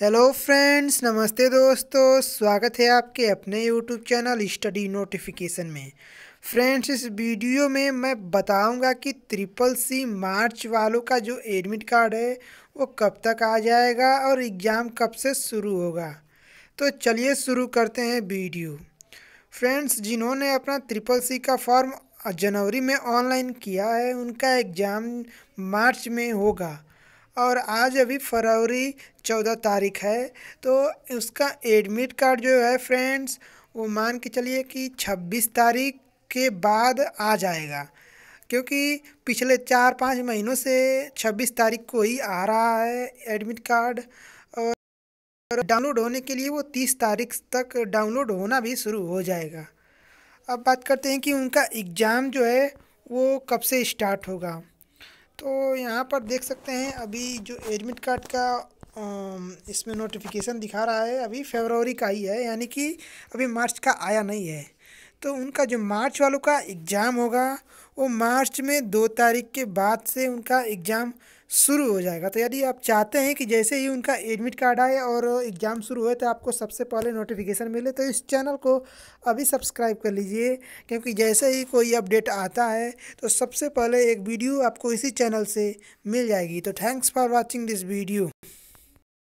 hello friends नमस्ते दोस्तों स्वागत है आपके अपने यूट्यूब चैनल स्टडी नोटिफिकेशन में फ्रेंड्स इस वीडियो में मैं बताऊंगा कि ट्रिपल सी मार्च वालों का जो एडमिट कार्ड है वो कब तक आ जाएगा और एग्ज़ाम कब से शुरू होगा तो चलिए शुरू करते हैं वीडियो फ्रेंड्स जिन्होंने अपना ट्रिपल सी का फॉर्म जनवरी में ऑनलाइन किया है उनका एग्ज़ाम मार्च में होगा और आज अभी फरवरी चौदह तारीख है तो उसका एडमिट कार्ड जो है फ्रेंड्स वो मान के चलिए कि छब्बीस तारीख के बाद आ जाएगा क्योंकि पिछले चार पाँच महीनों से छब्बीस तारीख को ही आ रहा है एडमिट कार्ड और डाउनलोड होने के लिए वो तीस तारीख तक डाउनलोड होना भी शुरू हो जाएगा अब बात करते हैं कि उनका एग्ज़ाम जो है वो कब से स्टार्ट होगा तो यहाँ पर देख सकते हैं अभी जो एडमिट कार्ड का इसमें नोटिफिकेशन दिखा रहा है अभी फेबरवरी का ही है यानी कि अभी मार्च का आया नहीं है तो उनका जो मार्च वालों का एग्ज़ाम होगा वो मार्च में दो तारीख के बाद से उनका एग्ज़ाम शुरू हो जाएगा तो यदि आप चाहते हैं कि जैसे ही उनका एडमिट कार्ड आए और एग्ज़ाम शुरू हुए तो आपको सबसे पहले नोटिफिकेशन मिले तो इस चैनल को अभी सब्सक्राइब कर लीजिए क्योंकि जैसे ही कोई अपडेट आता है तो सबसे पहले एक वीडियो आपको इसी चैनल से मिल जाएगी तो thanks for watching this video